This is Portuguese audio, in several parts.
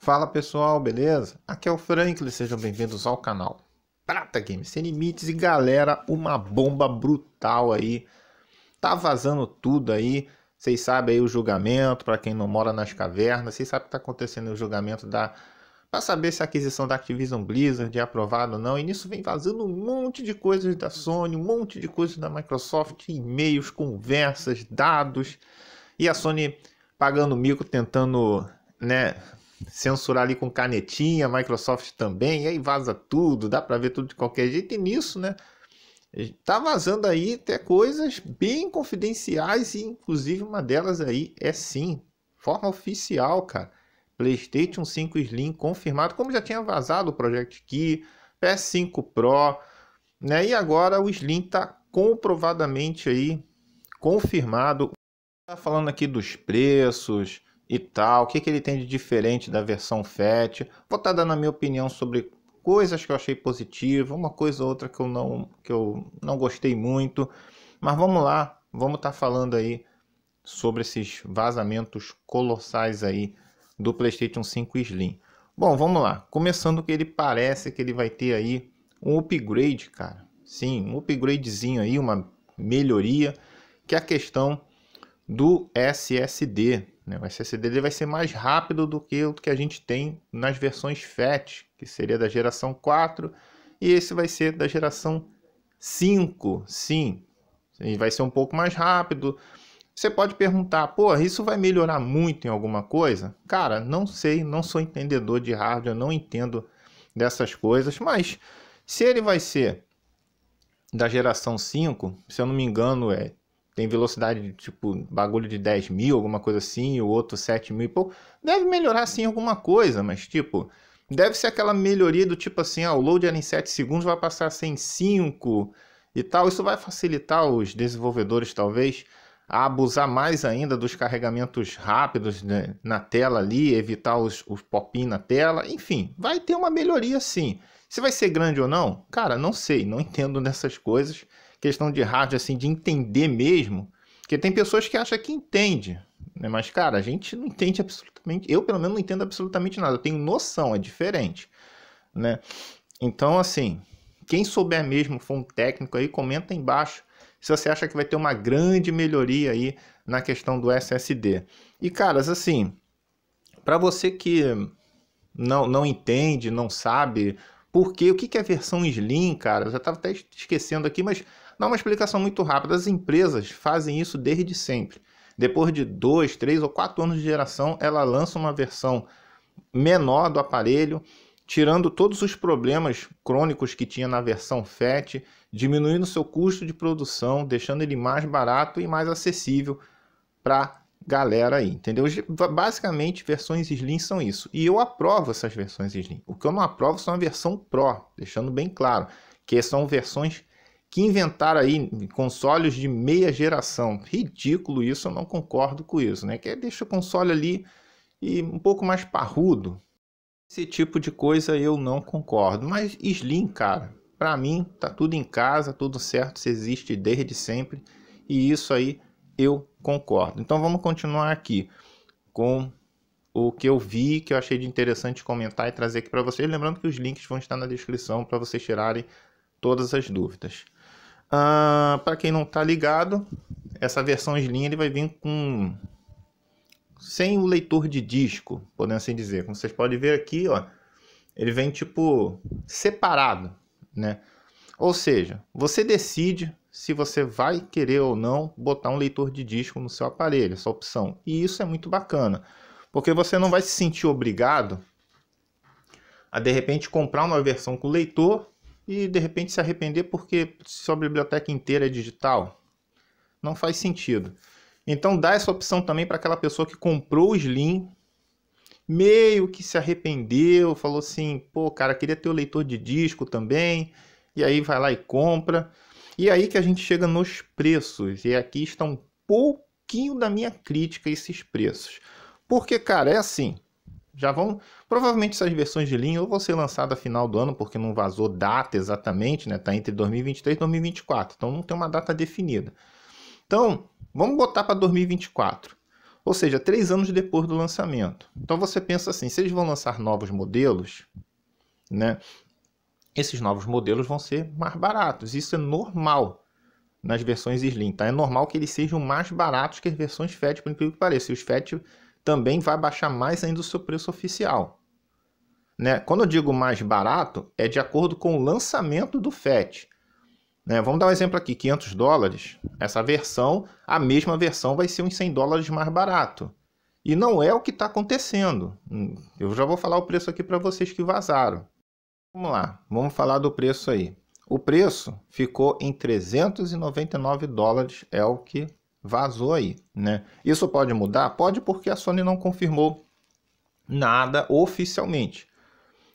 Fala pessoal, beleza? Aqui é o Franklin, sejam bem-vindos ao canal Prata Games Sem Limites e galera, uma bomba brutal aí. Tá vazando tudo aí. Vocês sabem aí o julgamento, para quem não mora nas cavernas, vocês sabem que tá acontecendo o julgamento da para saber se a aquisição da Activision Blizzard é aprovada ou não. E nisso vem vazando um monte de coisas da Sony, um monte de coisas da Microsoft, e-mails, conversas, dados. E a Sony pagando mico, tentando né, censurar ali com canetinha, Microsoft também, e aí vaza tudo, dá para ver tudo de qualquer jeito, e nisso, né? Tá vazando aí até coisas bem confidenciais, e inclusive uma delas aí é sim, forma oficial, cara. PlayStation 5 Slim confirmado, como já tinha vazado o Project Key, PS5 Pro, né? E agora o Slim tá comprovadamente aí confirmado. Tá falando aqui dos preços, e tal, o que, que ele tem de diferente da versão FAT. Vou estar tá dando a minha opinião sobre coisas que eu achei positiva, uma coisa ou outra que eu não, que eu não gostei muito. Mas vamos lá, vamos estar tá falando aí sobre esses vazamentos colossais aí do PlayStation 5 Slim. Bom, vamos lá. Começando que ele parece que ele vai ter aí um upgrade, cara. Sim, um upgradezinho aí, uma melhoria, que é a questão do SSD, né? O SSD vai ser mais rápido do que o que a gente tem nas versões FAT, que seria da geração 4, e esse vai ser da geração 5, sim. E vai ser um pouco mais rápido. Você pode perguntar, pô, isso vai melhorar muito em alguma coisa? Cara, não sei, não sou entendedor de hardware, não entendo dessas coisas, mas se ele vai ser da geração 5, se eu não me engano, é tem velocidade de tipo bagulho de 10 mil, alguma coisa assim, o outro 7 mil e pouco. Deve melhorar sim alguma coisa, mas tipo, deve ser aquela melhoria do tipo assim, ah, o load era em 7 segundos, vai passar a ser em 5 e tal. Isso vai facilitar os desenvolvedores, talvez, a abusar mais ainda dos carregamentos rápidos né, na tela ali, evitar os, os pop-in na tela. Enfim, vai ter uma melhoria sim. Se vai ser grande ou não, cara, não sei, não entendo dessas coisas questão de hard assim, de entender mesmo. Porque tem pessoas que acham que entende, né? Mas, cara, a gente não entende absolutamente. Eu, pelo menos, não entendo absolutamente nada. Eu tenho noção, é diferente, né? Então, assim, quem souber mesmo, for um técnico aí, comenta aí embaixo se você acha que vai ter uma grande melhoria aí na questão do SSD. E, caras, assim, para você que não, não entende, não sabe porque o que é versão Slim, cara? Eu já estava até esquecendo aqui, mas dá uma explicação muito rápida. As empresas fazem isso desde sempre. Depois de dois, três ou quatro anos de geração, ela lança uma versão menor do aparelho, tirando todos os problemas crônicos que tinha na versão FAT, diminuindo seu custo de produção, deixando ele mais barato e mais acessível para galera aí, entendeu? Basicamente, versões Slim são isso. E eu aprovo essas versões Slim. O que eu não aprovo são a versão Pro, deixando bem claro, que são versões que inventaram aí consoles de meia geração. Ridículo isso, eu não concordo com isso, né? Que é, deixa o console ali e um pouco mais parrudo. Esse tipo de coisa eu não concordo, mas Slim, cara, para mim tá tudo em casa, tudo certo, se existe desde sempre e isso aí eu concordo. Então vamos continuar aqui com o que eu vi, que eu achei de interessante comentar e trazer aqui para vocês. Lembrando que os links vão estar na descrição para vocês tirarem todas as dúvidas. Ah, para quem não está ligado, essa versão Slim ele vai vir com sem o leitor de disco, podemos assim dizer. Como vocês podem ver aqui, ó, ele vem tipo separado, né? Ou seja, você decide se você vai querer ou não botar um leitor de disco no seu aparelho, essa opção. E isso é muito bacana, porque você não vai se sentir obrigado a de repente comprar uma versão com leitor e de repente se arrepender porque sua biblioteca inteira é digital. Não faz sentido. Então dá essa opção também para aquela pessoa que comprou o Slim, meio que se arrependeu, falou assim: "Pô, cara, queria ter o leitor de disco também". E aí vai lá e compra. E é aí que a gente chega nos preços, e aqui está um pouquinho da minha crítica a esses preços. Porque, cara, é assim, já vão. Provavelmente essas versões de linha ou vão ser lançadas final do ano, porque não vazou data exatamente, né? Tá entre 2023 e 2024. Então não tem uma data definida. Então, vamos botar para 2024. Ou seja, três anos depois do lançamento. Então você pensa assim: se eles vão lançar novos modelos, né? esses novos modelos vão ser mais baratos. Isso é normal nas versões Slim, tá? É normal que eles sejam mais baratos que as versões FAT, por incrível que pareça. E os FAT também vai baixar mais ainda o seu preço oficial. Né? Quando eu digo mais barato, é de acordo com o lançamento do FAT. Né? Vamos dar um exemplo aqui, 500 dólares. Essa versão, a mesma versão vai ser uns 100 dólares mais barato. E não é o que está acontecendo. Eu já vou falar o preço aqui para vocês que vazaram. Vamos lá, vamos falar do preço aí. O preço ficou em 399 dólares, é o que vazou aí, né? Isso pode mudar? Pode porque a Sony não confirmou nada oficialmente.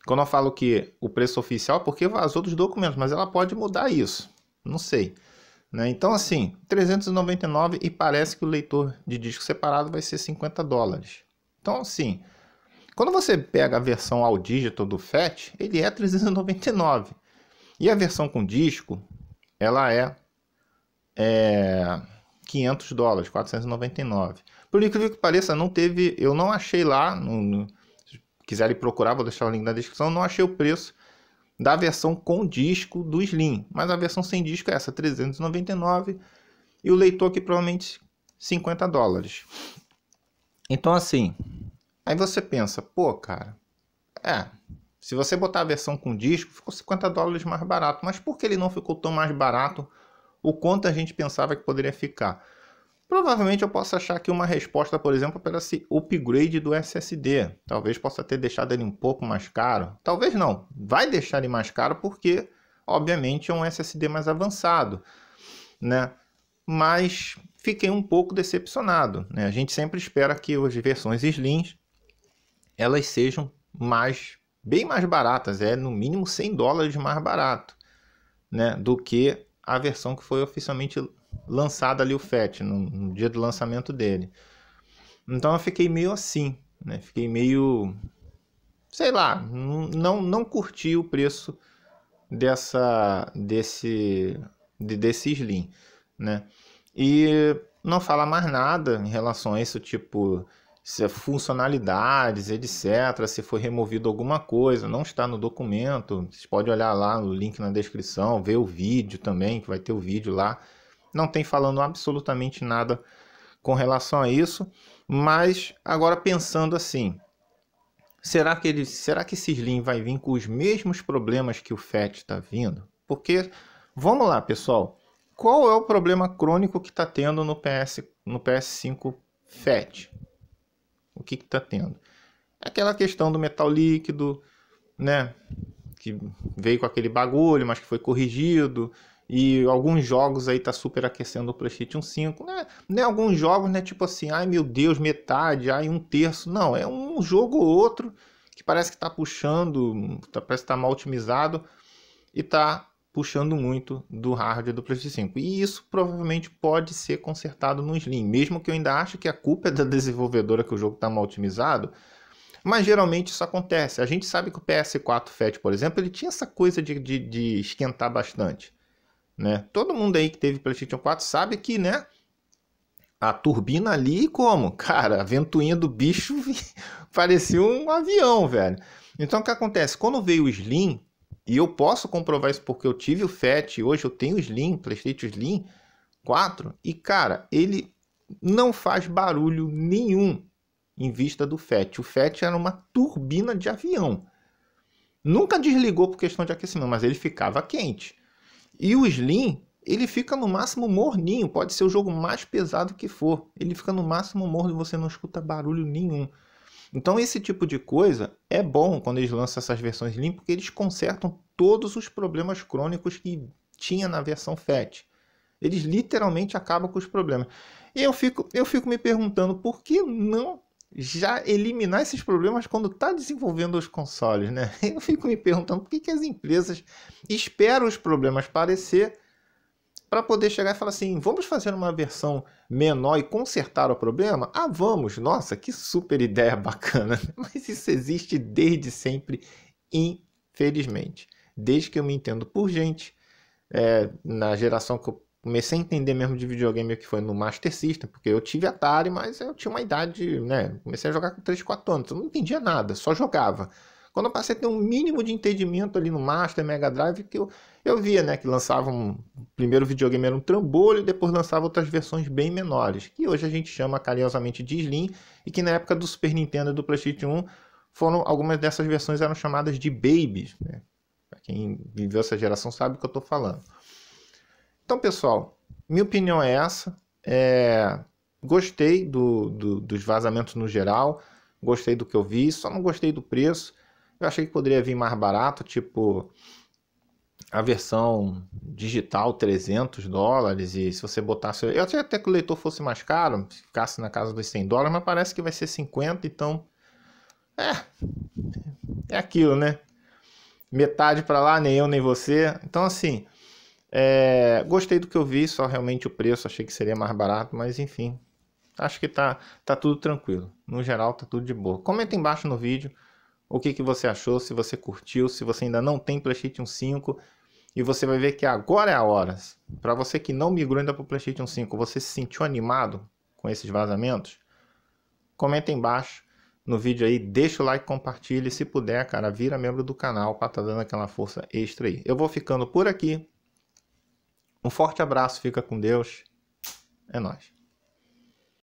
Quando eu falo que o preço oficial, porque vazou dos documentos, mas ela pode mudar isso. Não sei. Né? Então, assim, 399 e parece que o leitor de disco separado vai ser 50 dólares. Então, assim, quando você pega a versão ao dígito do FET, ele é 399. E a versão com disco, ela é, é 500 dólares, 499. Por incrível que pareça, não teve, eu não achei lá, no, no, se quiserem procurar, vou deixar o link na descrição, não achei o preço da versão com disco do Slim, mas a versão sem disco é essa, 399, e o leitor aqui provavelmente 50 dólares. Então assim, Aí você pensa, pô, cara, é, se você botar a versão com disco, ficou 50 dólares mais barato. Mas por que ele não ficou tão mais barato o quanto a gente pensava que poderia ficar? Provavelmente eu posso achar aqui uma resposta, por exemplo, para esse upgrade do SSD. Talvez possa ter deixado ele um pouco mais caro. Talvez não. Vai deixar ele mais caro porque, obviamente, é um SSD mais avançado, né? Mas fiquei um pouco decepcionado, né? A gente sempre espera que as versões slims elas sejam mais bem mais baratas, é no mínimo 100 dólares mais barato, né, do que a versão que foi oficialmente lançada ali o FET no, no dia do lançamento dele. Então eu fiquei meio assim, né? Fiquei meio sei lá, não não curti o preço dessa desse de, desse Slim, né? E não fala mais nada em relação a isso, tipo, é funcionalidades, etc. Se foi removido alguma coisa, não está no documento, você pode olhar lá no link na descrição, ver o vídeo também, que vai ter o vídeo lá. Não tem falando absolutamente nada com relação a isso, mas agora pensando assim, será que ele, será que esse Slim vai vir com os mesmos problemas que o FET está vindo? Porque vamos lá, pessoal, qual é o problema crônico que está tendo no PS no PS5 FET? O que está tendo? Aquela questão do metal líquido, né? Que veio com aquele bagulho, mas que foi corrigido. E alguns jogos aí tá super aquecendo o PlayStation 5. Né? nem é alguns jogos, né? Tipo assim, ai meu Deus, metade, ai um terço. Não, é um jogo ou outro que parece que tá puxando, tá, parece que tá mal otimizado e tá puxando muito do hardware do PlayStation 5. E isso provavelmente pode ser consertado no Slim, mesmo que eu ainda ache que a culpa é da desenvolvedora que o jogo está mal otimizado, mas geralmente isso acontece. A gente sabe que o PS4 Fat, por exemplo, ele tinha essa coisa de, de, de esquentar bastante. Né? Todo mundo aí que teve PlayStation 4 sabe que, né? A turbina ali, como? Cara, a ventoinha do bicho parecia um avião, velho. Então o que acontece? Quando veio o Slim, e eu posso comprovar isso porque eu tive o FAT, hoje eu tenho o Slim, PlayStation Slim 4, e cara, ele não faz barulho nenhum em vista do FAT. O FAT era uma turbina de avião. Nunca desligou por questão de aquecimento, mas ele ficava quente. E o Slim, ele fica no máximo morninho, pode ser o jogo mais pesado que for. Ele fica no máximo morno e você não escuta barulho nenhum. Então esse tipo de coisa é bom quando eles lançam essas versões limpas porque eles consertam todos os problemas crônicos que tinha na versão FAT. Eles literalmente acabam com os problemas. E eu fico, eu fico me perguntando por que não já eliminar esses problemas quando está desenvolvendo os consoles, né? Eu fico me perguntando por que, que as empresas esperam os problemas aparecer para poder chegar e falar assim: vamos fazer uma versão menor e consertar o problema? Ah, vamos! Nossa, que super ideia bacana! Mas isso existe desde sempre, infelizmente. Desde que eu me entendo por gente, é, na geração que eu comecei a entender mesmo de videogame, que foi no Master System, porque eu tive Atari, mas eu tinha uma idade, né? Comecei a jogar com 3, 4 anos, eu não entendia nada, só jogava. Quando eu passei a ter um mínimo de entendimento ali no Master, Mega Drive, que eu, eu via, né, que lançavam, um, primeiro videogame era um trambolho, e depois lançava outras versões bem menores, que hoje a gente chama carinhosamente de Slim, e que na época do Super Nintendo e do PlayStation 1, foram, algumas dessas versões eram chamadas de Babies, né? Pra quem viveu essa geração sabe o que eu estou falando. Então, pessoal, minha opinião é essa. É... Gostei do, do, dos vazamentos no geral, gostei do que eu vi, só não gostei do preço. Eu achei que poderia vir mais barato, tipo a versão digital 300 dólares e se você botasse, eu achei até que o leitor fosse mais caro, ficasse na casa dos 100 dólares, mas parece que vai ser 50, então é é aquilo, né? Metade para lá, nem eu nem você. Então assim, é, gostei do que eu vi, só realmente o preço achei que seria mais barato, mas enfim, acho que tá tá tudo tranquilo. No geral tá tudo de boa. Comenta embaixo no vídeo o que, que você achou, se você curtiu, se você ainda não tem PlayStation 5. E você vai ver que agora é a hora. Para você que não migrou ainda para o PlayStation 5, você se sentiu animado com esses vazamentos? Comenta embaixo no vídeo aí, deixa o like, compartilhe, se puder, cara, vira membro do canal para tá dando aquela força extra aí. Eu vou ficando por aqui. Um forte abraço, fica com Deus. É nós.